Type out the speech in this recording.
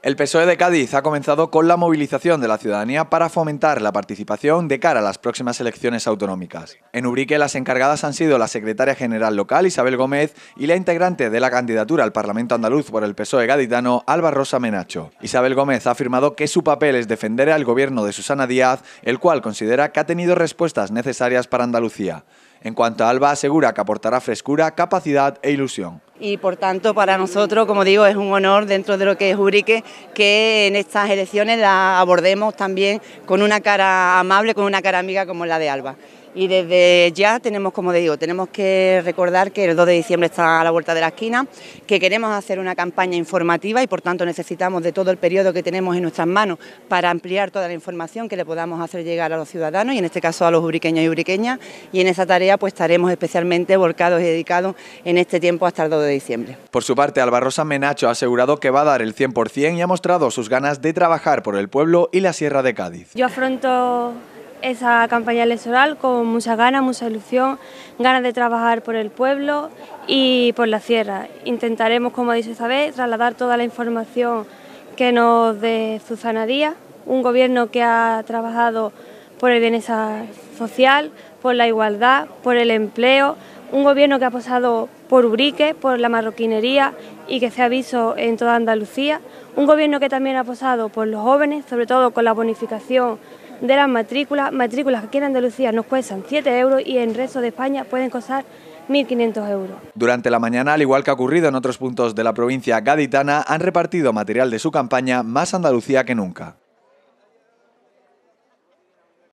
El PSOE de Cádiz ha comenzado con la movilización de la ciudadanía para fomentar la participación de cara a las próximas elecciones autonómicas. En Ubrique las encargadas han sido la secretaria general local Isabel Gómez y la integrante de la candidatura al Parlamento andaluz por el PSOE gaditano Alba Rosa Menacho. Isabel Gómez ha afirmado que su papel es defender al gobierno de Susana Díaz, el cual considera que ha tenido respuestas necesarias para Andalucía. En cuanto a Alba, asegura que aportará frescura, capacidad e ilusión y por tanto para nosotros, como digo, es un honor dentro de lo que es Urique que en estas elecciones la abordemos también con una cara amable, con una cara amiga como la de Alba. Y desde ya tenemos, como digo, tenemos que recordar que el 2 de diciembre está a la vuelta de la esquina, que queremos hacer una campaña informativa y por tanto necesitamos de todo el periodo que tenemos en nuestras manos para ampliar toda la información que le podamos hacer llegar a los ciudadanos y en este caso a los ubriqueños y ubriqueñas. Y en esa tarea pues estaremos especialmente volcados y dedicados en este tiempo hasta el 2 de diciembre. Por su parte, Rosa Menacho ha asegurado que va a dar el 100% y ha mostrado sus ganas de trabajar por el pueblo y la Sierra de Cádiz. Yo afronto esa campaña electoral con mucha ganas, mucha ilusión, ganas de trabajar por el pueblo y por la sierra. Intentaremos, como dice Isabel, trasladar toda la información que nos dé Susana Díaz, un gobierno que ha trabajado por el bienestar social, por la igualdad, por el empleo, un gobierno que ha posado por Urique, por la marroquinería y que se ha visto en toda Andalucía, un gobierno que también ha posado por los jóvenes, sobre todo con la bonificación de las matrículas, matrículas que aquí en Andalucía nos cuestan 7 euros y en el resto de España pueden costar 1.500 euros. Durante la mañana, al igual que ha ocurrido en otros puntos de la provincia gaditana, han repartido material de su campaña Más Andalucía que nunca.